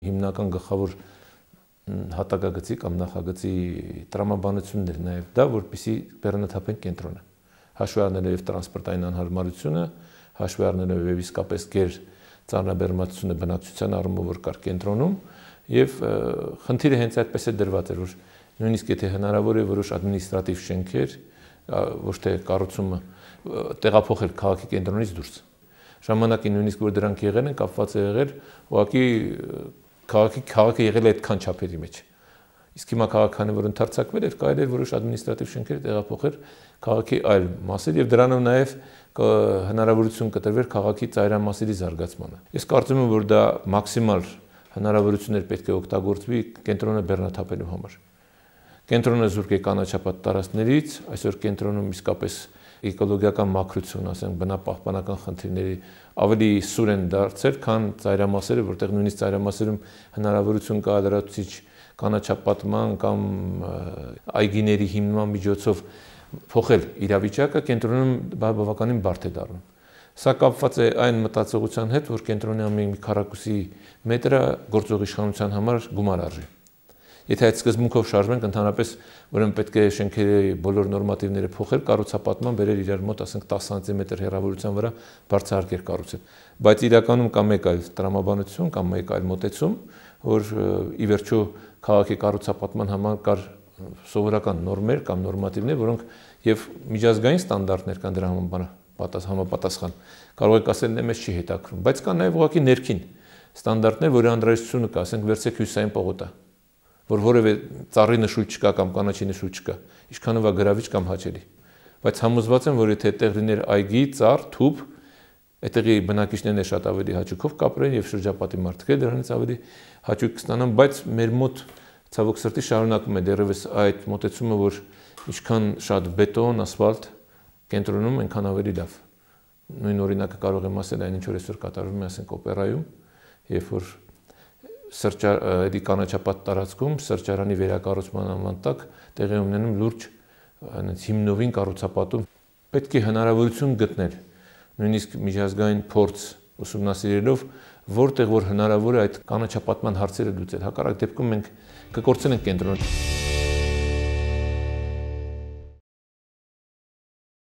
հիմնական գլխավոր հատակագծի կամ նախագծի տրամաբանությունն էր նաև դա, որպիսի բեռնաթափեն կենտրոնը։ Հաշվի առնելով տրանսպորտային անհարմարությունը, հաշվի առնելով եւ իսկապես ղեր ծառնաբերմացությունը բնակչության առումով որ կար կենտրոնում եւ խնդիրը հենց այդպես է դրված էր, որ նույնիսկ եթե հնարավոր է որոշ ադմինիստրատիվ շենքեր ոչ թե կառուցումը տեղափոխել քաղաքի կենտրոնից դուրս ժամանակին նույնիսկ որ դրանք եղել են կապված է եղել ուղղակի քաղաքի քաղաքը եղել է այդքան չափերի մեջ։ Իսկ հիմա քաղաքանը որ ընդարձակվել էր, կարելի էր որոշ ադմինիստրատիվ շենքեր տեղափոխել քաղաքի այլ մասեր եւ դրանով նաեւ հնարավորություն կտրվեր քաղաքի ծայրամասերի զարգացմանը։ Ես կարծում եմ, որ դա մաքսիմալ հնարավորություններ պետք է օգտագործվի կենտրոնը բեռնաթափելու համար։ Կենտրոնը զուրկ է կանաչապատ տարածներից, այսօր կենտրոնում իսկապես էկոլոգիական մաքրություն, ասենք բնապահպանական խնդիրների ավելի սուր են դարձել, քան ծայրամասերը, որտեղ նույնիսկ ծայրամասերում հնարավորություն կա լրացուցիչ կանաչապատման կամ այգիների հիմնման միջոցով փոխել իրավիճակը, կենտրոնում բավականին բարդ է դառնում։ Սա կապված է այն մտածողության հետ, որ կենտրոնի ամեն մի քառակուսի մետրը գործող իշխանության համար գումար արժի։ Եթե այդ սկզբունքով շարժվենք, ընդհանրապես ուրեմն պետք է շենքերի բոլոր նորմատիվները փոխել, կառուցապատման բերել իրար մոտ, ասենք 10 սանտիմետր հեռավորության վրա բարձրարգեր կառուցել։ Բայց իրականում կա մեկ այլ տրամաբանություն, կամ մեկ այլ մոտեցում, որ ի վերջո քաղաքի կառուցապատման համար կար սովորական նորմեր կամ նորմատիվներ, որոնք եւ միջազգային ստանդարտներ կան դրա համար համապատասխան։ Կարող եք ասել, մեզ չի հետաքրում, բայց կա նաեւ ուղղակի ներքին ստանդարտներ, որի անդրադարձությունը կա, ասենք վերցեք հյուսային պողոտը որ որևէ ծառի նշույլ չկա կամ կանաչի նշույլ չկա, ինչքանով է գրավիչ կամ հաճելի։ Բայց համոզված եմ, որ եթե այդտեղ լիներ այգի, ծառ, թուփ, այդտեղի բնակիչներն է շատ ավելի հաճույքով կապրեն եւ շրջապատի մարդիկ է դրանից ավելի հաճույք կստանան, բայց մեր մոտ ցավոք սրտի շարունակում է դերևս այդ մտածումը, որ ինչքան շատ բետոն, ասֆալտ կենտրոնում, այնքան ավելի լավ։ Նույն օրինակը կարող եմ ասել այն ինչ որ այսօր կատարվում է, ասենք օպերայում, երբ որ սրճար էդի կանաչապատ տարածքում սրճարանի վերակառուցման անվան տակ տեղի ունենում լուրջ այնց հիմնովին կառուցապատում պետք է հնարավորություն գտնել նույնիսկ միջազգային փորձ ուսումնասիրելով որտեղ որ հնարավոր է այդ կանաչապատման հարցերը լուծել հակառակ դեպքում մենք կկործնենք կենտրոնը